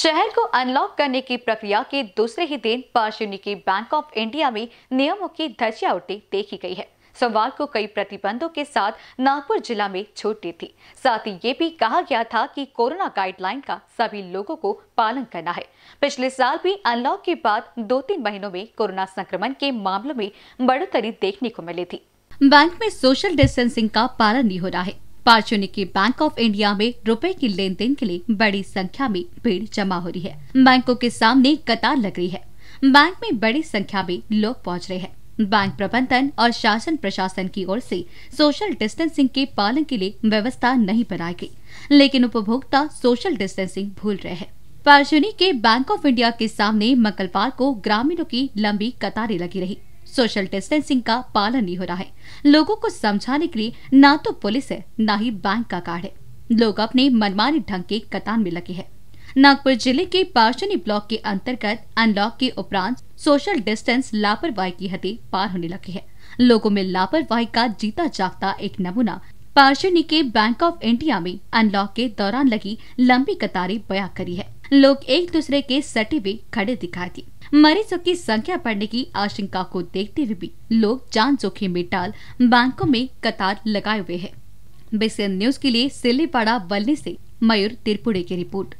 शहर को अनलॉक करने की प्रक्रिया के दूसरे ही दिन पांच की बैंक ऑफ इंडिया में नियमों की धजिया उठी देखी गई है सोमवार को कई प्रतिबंधों के साथ नागपुर जिला में छूट दी थी साथ ही ये भी कहा गया था कि कोरोना गाइडलाइन का सभी लोगों को पालन करना है पिछले साल भी अनलॉक के बाद दो तीन महीनों में कोरोना संक्रमण के मामलों में बढ़ोतरी देखने को मिली थी बैंक में सोशल डिस्टेंसिंग का पालन नहीं हो रहा है पार्चोनी के बैंक ऑफ इंडिया में रुपए की लेन देन के लिए बड़ी संख्या में भीड़ जमा हो रही है बैंकों के सामने कतार लग रही है बैंक में बड़ी संख्या में लोग पहुंच रहे हैं बैंक प्रबंधन और शासन प्रशासन की ओर से सोशल डिस्टेंसिंग के पालन के लिए व्यवस्था नहीं बनाई गई लेकिन उपभोक्ता सोशल डिस्टेंसिंग भूल रहे हैं पार्शुनी के बैंक ऑफ इंडिया के सामने मंगलवार को ग्रामीणों की लंबी कतारें लगी रही सोशल डिस्टेंसिंग का पालन नहीं हो रहा है लोगों को समझाने के लिए ना तो पुलिस है ना ही बैंक का कार्ड है लोग अपने मनमानी ढंग के कतान में लगे हैं नागपुर जिले के पार्शनी ब्लॉक के अंतर्गत अनलॉक के उपरांत सोशल डिस्टेंस लापरवाही की हदें पार होने लगी है लोगों में लापरवाही का जीता जागता एक नमूना पार्शनी के बैंक ऑफ इंडिया में अनलॉक के दौरान लगी लंबी कतारें बया करी है लोग एक दूसरे के सटे हुए खड़े दिखाई दिए मरीजों की संख्या बढ़ने की आशंका को देखते हुए भी लोग जान जोखिम में डाल बैंकों में कतार लगाए हुए है बीसीएन न्यूज के लिए सिल्लीपाड़ा बल्ली से मयूर तिरपुड़े की रिपोर्ट